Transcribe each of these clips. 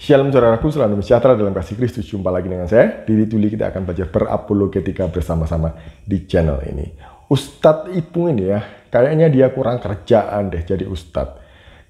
Shalom saudaraku, selamat sejahtera dalam kasih Kristus. Jumpa lagi dengan saya, Didi Tuli. Kita akan belajar berapologetika bersama-sama di channel ini. Ustadz Ipung ini ya, kayaknya dia kurang kerjaan deh jadi Ustadz.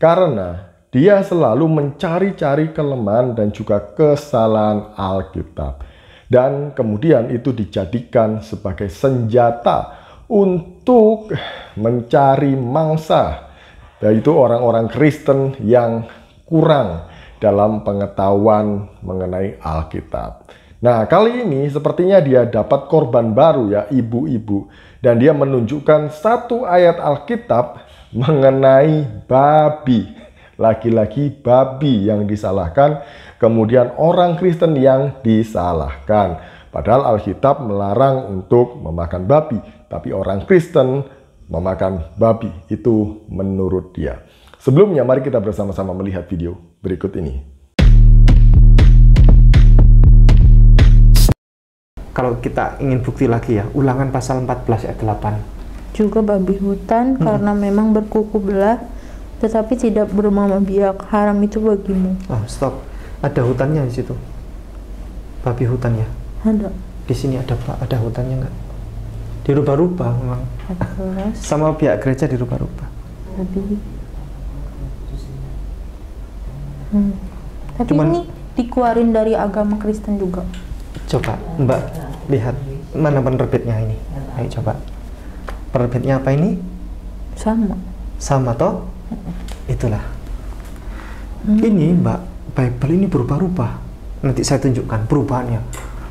Karena dia selalu mencari-cari kelemahan dan juga kesalahan Alkitab. Dan kemudian itu dijadikan sebagai senjata untuk mencari mangsa, yaitu orang-orang Kristen yang kurang dalam pengetahuan mengenai Alkitab. Nah, kali ini sepertinya dia dapat korban baru ya, ibu-ibu. Dan dia menunjukkan satu ayat Alkitab mengenai babi. Lagi-lagi babi yang disalahkan, kemudian orang Kristen yang disalahkan. Padahal Alkitab melarang untuk memakan babi, tapi orang Kristen memakan babi. Itu menurut dia. Sebelumnya, mari kita bersama-sama melihat video berikut ini. Kalau kita ingin bukti lagi ya, ulangan pasal 14 ayat 8. Juga babi hutan hmm. karena memang berkuku belah, tetapi tidak bermama biak. Haram itu bagimu. Oh, stop. Ada hutannya di situ. Babi hutannya. Ada. Di sini ada ada hutannya nggak? Dirubah-rubah memang. sama pihak gereja dirubah-rubah. Babi Hmm. Tapi Cuman, ini dikeluarin dari agama Kristen juga. Coba Mbak lihat mana penerbitnya ini. Ayo coba. Penerbitnya apa ini? Sama. Sama toh? Itulah. Hmm. Ini Mbak Bible ini berubah-ubah. Nanti saya tunjukkan perubahannya.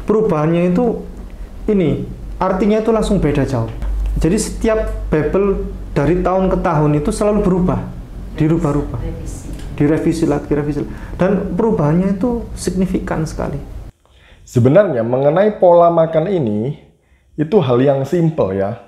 Perubahannya itu ini artinya itu langsung beda jauh. Jadi setiap Bible dari tahun ke tahun itu selalu berubah dirubah-rubah direvisi lagi direvisi lagi dan perubahannya itu signifikan sekali sebenarnya mengenai pola makan ini itu hal yang simple ya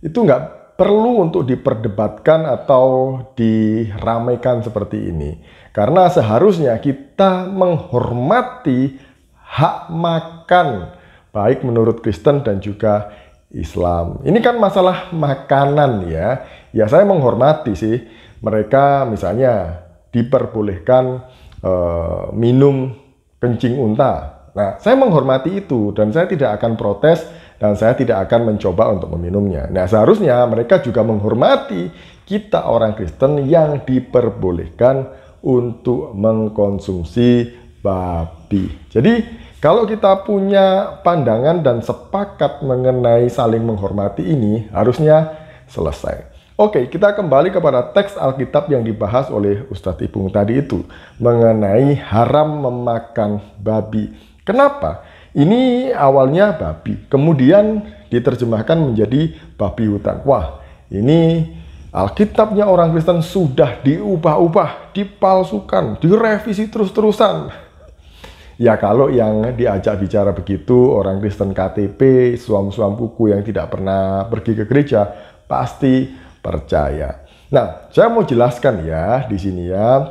itu nggak perlu untuk diperdebatkan atau diramaikan seperti ini karena seharusnya kita menghormati hak makan baik menurut Kristen dan juga Islam. Ini kan masalah makanan ya. Ya saya menghormati sih mereka misalnya diperbolehkan e, minum kencing unta. Nah, saya menghormati itu dan saya tidak akan protes dan saya tidak akan mencoba untuk meminumnya. Nah, seharusnya mereka juga menghormati kita orang Kristen yang diperbolehkan untuk mengkonsumsi babi. Jadi, kalau kita punya pandangan dan sepakat mengenai saling menghormati ini, harusnya selesai. Oke, kita kembali kepada teks Alkitab yang dibahas oleh Ustadz Ipung tadi itu mengenai haram memakan babi. Kenapa? Ini awalnya babi, kemudian diterjemahkan menjadi babi hutan. Wah, ini Alkitabnya orang Kristen sudah diubah-ubah, dipalsukan, direvisi terus-terusan. Ya kalau yang diajak bicara begitu orang Kristen KTP, suam-suam kuku yang tidak pernah pergi ke gereja, pasti percaya. Nah, saya mau jelaskan ya di sini ya.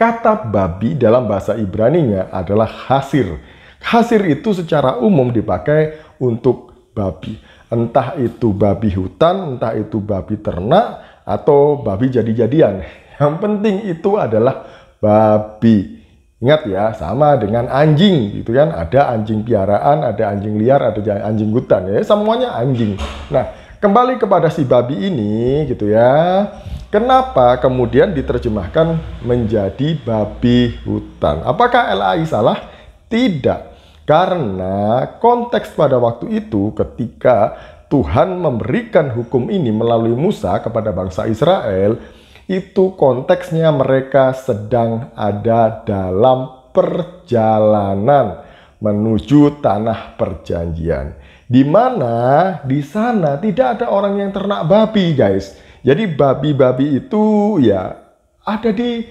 Kata babi dalam bahasa Ibrani-nya adalah hasir. Hasir itu secara umum dipakai untuk babi. Entah itu babi hutan, entah itu babi ternak, atau babi jadi-jadian. Yang penting itu adalah babi. Ingat ya, sama dengan anjing Itu kan. Ada anjing piaraan, ada anjing liar, ada anjing hutan ya, semuanya anjing. Nah, Kembali kepada si babi ini gitu ya. Kenapa kemudian diterjemahkan menjadi babi hutan? Apakah LAI salah? Tidak. Karena konteks pada waktu itu ketika Tuhan memberikan hukum ini melalui Musa kepada bangsa Israel, itu konteksnya mereka sedang ada dalam perjalanan menuju tanah perjanjian. Di mana di sana tidak ada orang yang ternak babi, guys. Jadi babi-babi itu ya ada di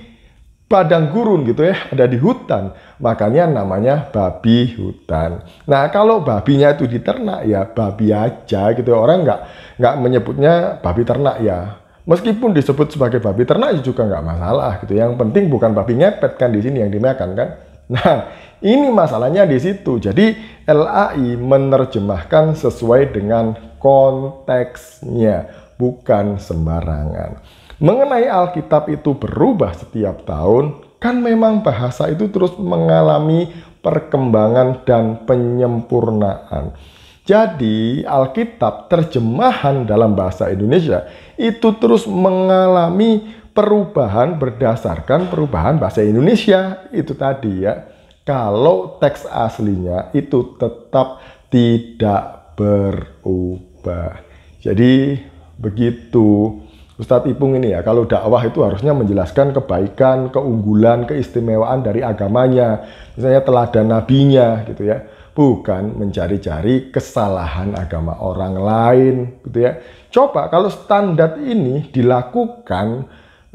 padang gurun gitu ya, ada di hutan. Makanya namanya babi hutan. Nah kalau babinya itu diternak ya babi aja gitu. Orang nggak nggak menyebutnya babi ternak ya. Meskipun disebut sebagai babi ternak ya juga nggak masalah gitu. Yang penting bukan babi ngepet kan di sini yang dimakan kan. Nah ini masalahnya di situ. Jadi LAI menerjemahkan sesuai dengan konteksnya, bukan sembarangan. Mengenai Alkitab itu berubah setiap tahun, kan memang bahasa itu terus mengalami perkembangan dan penyempurnaan. Jadi, Alkitab terjemahan dalam bahasa Indonesia itu terus mengalami perubahan berdasarkan perubahan bahasa Indonesia itu tadi ya kalau teks aslinya itu tetap tidak berubah. Jadi begitu Ustadz Ipung ini ya, kalau dakwah itu harusnya menjelaskan kebaikan, keunggulan, keistimewaan dari agamanya, misalnya teladan nabinya gitu ya, bukan mencari-cari kesalahan agama orang lain gitu ya. Coba kalau standar ini dilakukan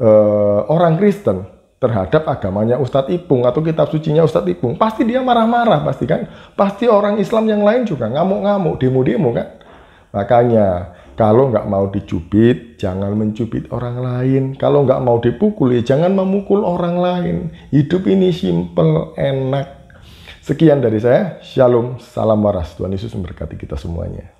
eh, orang Kristen, terhadap agamanya Ustadz Ipung atau kitab sucinya Ustadz Ipung, pasti dia marah-marah pasti kan. Pasti orang Islam yang lain juga ngamuk-ngamuk, demo-demo kan. Makanya kalau nggak mau dicubit, jangan mencubit orang lain. Kalau nggak mau dipukul, ya jangan memukul orang lain. Hidup ini simple, enak. Sekian dari saya. Shalom, salam waras. Tuhan Yesus memberkati kita semuanya.